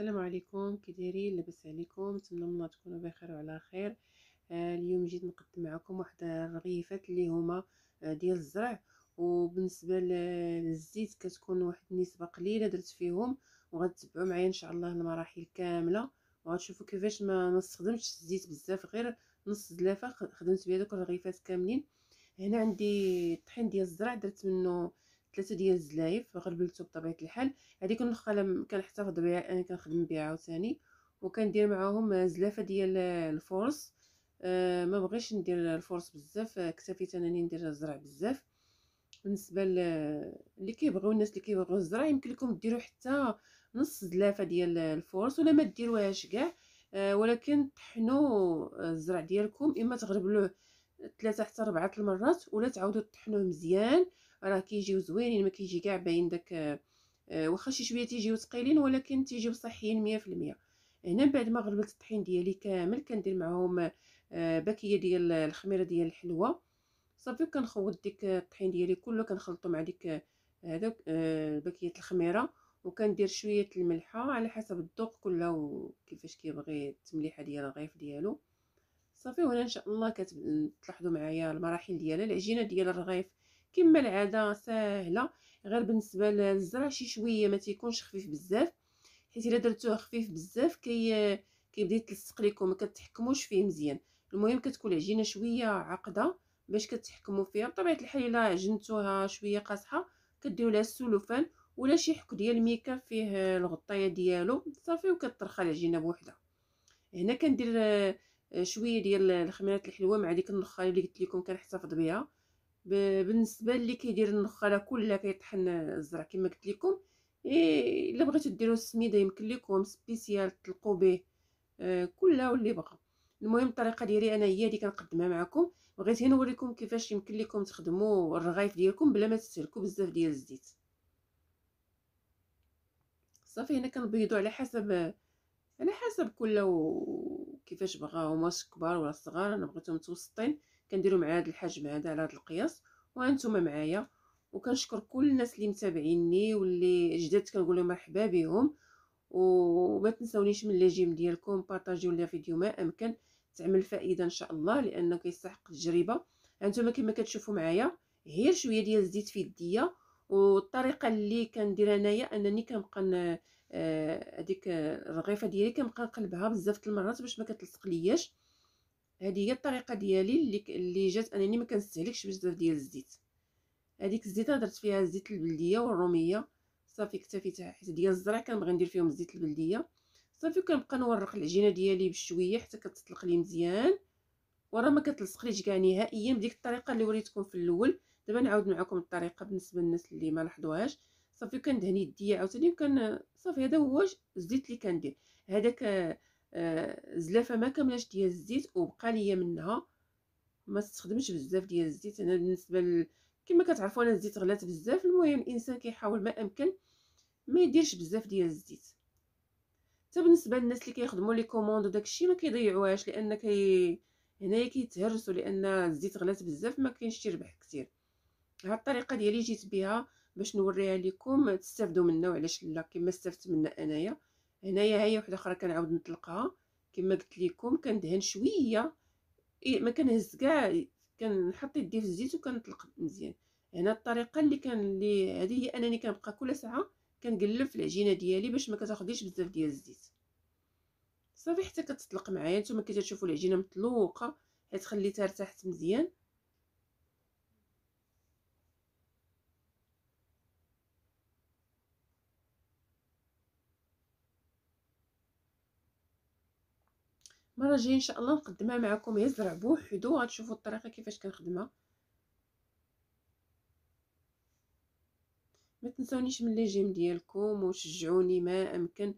السلام عليكم كي دايرين لاباس عليكم نتمنى تكونوا بخير وعلى خير آه اليوم جيت نقدم معكم واحد الرغيفات اللي هما آه، ديال الزرع وبالنسبه للزيت كتكون واحد النسبه قليله درت فيهم وغتتبعوا معايا ان شاء الله المراحل كامله وغتشوفوا كيفاش ما نستخدمش الزيت بزاف غير نص زلافه خدمت بها دوك الرغيفات كاملين هنا عندي الطحين ديال الزرع درت منه ثلاثه ديال الزلايف غربلتو بطبيعه الحال هذه كنخلى كنحتفظ بها انا آه، كنخدم بها عاوتاني وكندير معاهم آه، زلافه ديال آه، الفورس أه ما بغيش ندير الفورس بزاف اكتفيت انني ندير الزرع بزاف بالنسبه اللي كيبغيو الناس اللي كيبغيو الزرع يمكن لكم ديروا حتى نص زلافه ديال الفورس ولا ما ديروهاش كاع أه ولكن طحنوا الزرع ديالكم اما تغربلوه ثلاثه حتى اربعه المرات ولا تعاودوا تطحنوه مزيان راه كيجيو زوينين ما كيجي كاع باين داك آه، واخا شي شويه تيجيو ثقيلين ولكن تيجيو صحيين 100% هنا بعد ما غربلت الطحين ديالي كامل كندير معاهم آه، باكيه ديال الخميره ديال الحلوه صافي وكنخوض ديك الطحين ديالي كله كنخلطو مع ديك هذوك آه، باكيه الخميره وكندير شويه الملحه على حسب الذوق كله وكيفاش كيبغي التمليحه ديال الرغيف ديالو صافي وهنا ان شاء الله كتلاحظوا معايا المراحل ديالها العجينه ديال الرغيف كما العاده ساهله غير بالنسبه للزرع شي شويه ما تيكونش خفيف بزاف حيت الا درتوه خفيف بزاف كي كيبدا يتلصق لكم ما فيه مزيان المهم كتكون العجينه شويه عقده باش كتحكموا فيها بطبيعه الحال الا عجنتوها شويه قاصحه كديروا لها السلوفان ولا شي حك ديال الميكا فيه الغطايه ديالو صافي وكترخى العجينه بوحدها هنا كندير آه، شويه ديال الخميره الحلوه مع ديك النخاله اللي قلت لكم كنحتفظ بها بالنسبه اللي كيدير النخاله كلها كيطحن الزرع كما قلت لكم الا بغيتو ديروا السميده يمكن لكم سبيسيال تلقوا به آه، كلها واللي بغا المهم الطريقه ديالي انا هي اللي كنقدمها معكم بغيت هنا نوريكم كيفاش يمكن لكم تخدموا الرغايف ديالكم بلا ما تستهلكوا بزاف ديال الزيت صافي هنا كنبيضوا على حسب على حسب كل كيفاش بغاو واش كبار ولا صغار انا بغيتهم متوسطين كنديرو مع هذا الحجم هذا على هذا القياس وانتم معايا وكنشكر كل الناس اللي متابعيني واللي جدد كنقول لهم مرحبا بهم وما تنسونيش من الجيم ديالكم بارطاجيو لي فيديو ما امكن تعمل فائده ان شاء الله لانه كيستحق التجربه هانتوما كما كتشوفوا معايا غير شويه ديال الزيت في يديا والطريقه اللي كندير انايا انني كنبقى آه، هذيك الرغيفه ديالي كنبقى نقلبها بزاف د المرات باش ما كتلصق لياش هذه هي الطريقه ديالي اللي اللي جات انني ما كنستهلكش بزاف ديال الزيت هذيك الزيته درت فيها زيت البلديه والروميه صافي اكتفيت حيت ديال الزرع كنبغي ندير فيهم الزيت البلديه صافي كنبقى نورق العجينه ديالي بشويه حتى كتطلق لي مزيان وراه ما كتلصقليش كاع نهائيا بديك الطريقه اللي وريتكم في الاول دابا نعاود معكم الطريقه بالنسبه للناس اللي ما لاحظوهاش صافي كندهن يديا عاوتاني وكان صافي هذا هو الزيت اللي كندير هذاك آه، زلافه ما كملاش ديال الزيت وبقى ليا منها ما تستخدمش بزاف ديال الزيت انا بالنسبه ل... كما كتعرفوا انا الزيت غلات بزاف المهم الانسان كيحاول ما امكن ما يديرش بزاف ديال الزيت حتى بالنسبه للناس اللي كيخدموا لي كوموند وداكشي ما كيضيعوهاش لان كي هنايا كيتهرسوا لان الزيت غلات بزاف ما كاينش ربح كثير هاد الطريقه ديالي جيت بها باش نوريها لكم تستافدوا منها وعلاش لا كما استفدت منها انايا هنايا هي وحده اخرى كنعاود نطلقها كما قلت لكم كندهن شويه ما كنهز كاع كنحط يدي في الزيت وكنطلق مزيان هنا الطريقه اللي كان اللي هذه هي انني كنبقى كل ساعه كنقلب في العجينه ديالي باش ما كتاخذيش بزاف ديال الزيت صافي حتى كتطلق معايا نتوما كتشوفوا العجينه مطلوقه حيت خليتها ارتاحت مزيان المره الجايه ان شاء الله نقدمها معكم يا زرع بوحدو غتشوفوا الطريقه كيفاش كنخدمها ما تنسونيش من لي جيم ديالكم وشجعوني ما امكن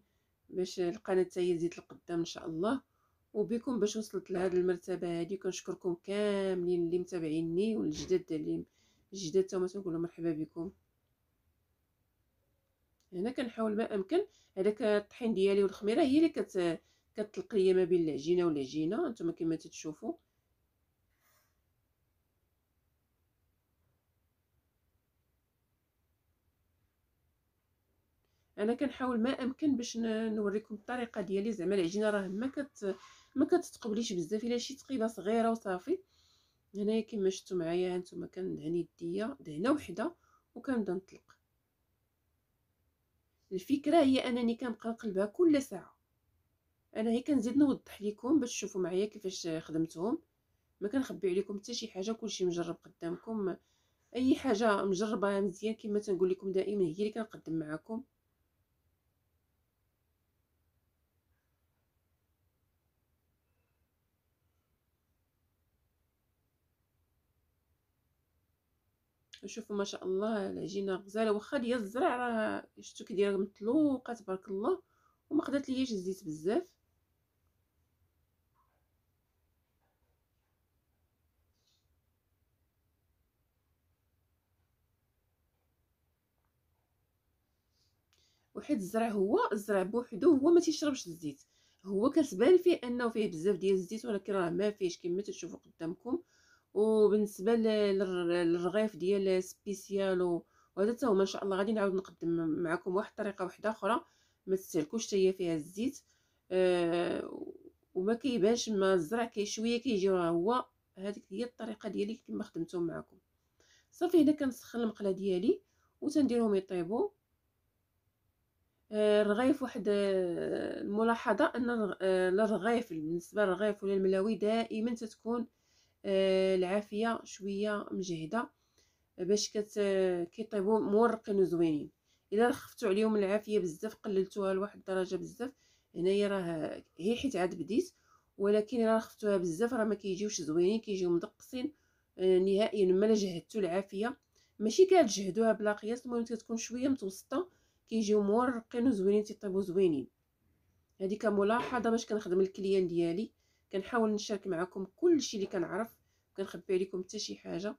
باش القناه تاعي تزيد لقدام ان شاء الله وبكم باش وصلت لهذه المرتبه هذه كنشكركم كاملين اللي متابعيني والجداد اللي الجداد تما تنقول مرحبا بكم هنا كنحاول ما امكن هذاك الطحين ديالي والخميره هي اللي كت كالتلقيه ما بين العجينه والعجينه نتوما كما تتشوفوا انا كنحاول ما امكن باش نوريكم الطريقه ديالي زعما العجينه راه ما كت ما كتتقبليش بزاف الا شي تقيبه صغيره وصافي هنايا كما شفتوا معايا هانتوما كندهني يديا دهنه وحده وكنبدا نطلق الفكره هي انني كنبقى نقلبها كل ساعه انا هي كنزيد نوضح لكم باش تشوفوا معايا كيفاش خدمتهم ما كنخبي عليكم حتى شي حاجه كلشي مجرب قدامكم اي حاجه مجربه مزيان كما تنقول لكم دائما هي اللي كنقدم معكم شوفوا ما شاء الله العجينه غزاله واخا ديال الزرع راه شفتو كي دايره مطلوقه تبارك الله وما قدرت ليش الزيت بزاف وحيت الزرع هو الزرع بوحدو هو ما تيشربش الزيت هو كتبان فيه انه فيه بزاف ديال الزيت ولكن راه ما فيهش كما تشوفوا قدامكم وبالنسبه للرغيف ديال سبيسيال وهذا حتى هو ما شاء الله غادي نعاود نقدم معكم واحد الطريقه واحده اخرى ما تستهلكوش حتى هي فيها الزيت آه، وما كيبانش ما الزرع كي شويه كيجي راه هو هذيك هي الطريقه ديالي كما خدمتهم معكم صافي هنا كنسخن المقله ديالي وتنديرهم يطيبوا الرغيف آه، واحد آه، الملاحظة أن آه، الرغيف بالنسبة للرغيف ولا الملاوي دائما تتكون العافية شوية مجهدة باش كيطيبوا مورقين وزوينين الا رخفتو عليهم العافيه بزاف قللتوها لواحد الدرجه بزاف هنايا راه هي حيت عاد بديت ولكن الا خفتوها بزاف راه ما كيجيوش زوينين كيجيو مدقصين نهائيا ما جهدتو العافيه ماشي كاع تجهدوها بلا قياس المهم تكون شويه متوسطه كيجيو مورقين وزوينين تيطيبو زوينين هذه كملاحظه باش كنخدم الكليان ديالي كنحاول نشارك معكم كلشي اللي كنعرف كنخبي عليكم حتى شي حاجه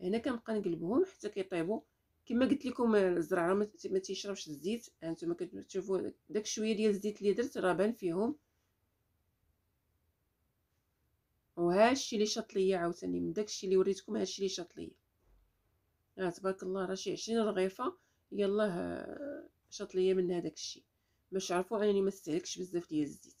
هنا كنبقى نقلبهم حتى كيطيبوا كما قلت لكم الزرع ما تيشربش الزيت هانتوما كتشوفوا داك شويه ديال الزيت اللي درت راه بان فيهم وهادشي اللي شاط ليا عاوتاني من داكشي اللي وريتكم هادشي اللي شاط ليا آه، تبارك الله راه شي 20 رغيفه يلاه شط ليا من هذاك الشيء باش عرفوا انني ما استهلكش بزاف ديال الزيت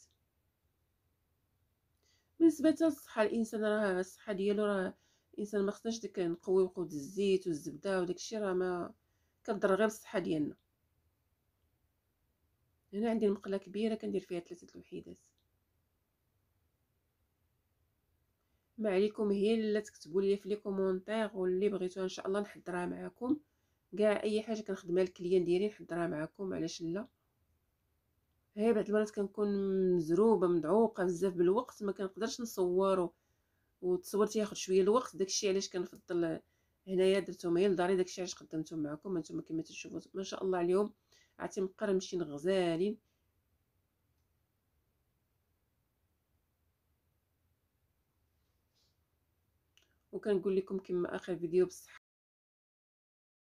بالنسبه للصحه الانسان راه الصحه ديالو راه الانسان ما خصناش ديك نقويو وقود الزيت والزبده وداك الشيء راه ما كضر غير الصحه ديالنا هنا عندي المقله كبيره كندير فيها ثلاثه الوحيدات ما عليكم هي اللي تكتبوا لي في لي كومونتير واللي بغيتو ان شاء الله نحضرها معكم كاع اي حاجه كنخدمها الكليان ديالي نحضرها معكم علاش لا هي بعض المرات كنكون مزروبه مدعوقه بزاف بالوقت ما كنقدرش نصورو وتصور تياخد شويه الوقت داكشي علاش كنفضل هنايا درتهم هي لداري داكشي علاش قدمتهم معكم انتم كما تشوفوا ما شاء الله اليوم عاتي مقرمشين غزالين وكنقول لكم كما اخر فيديو بصح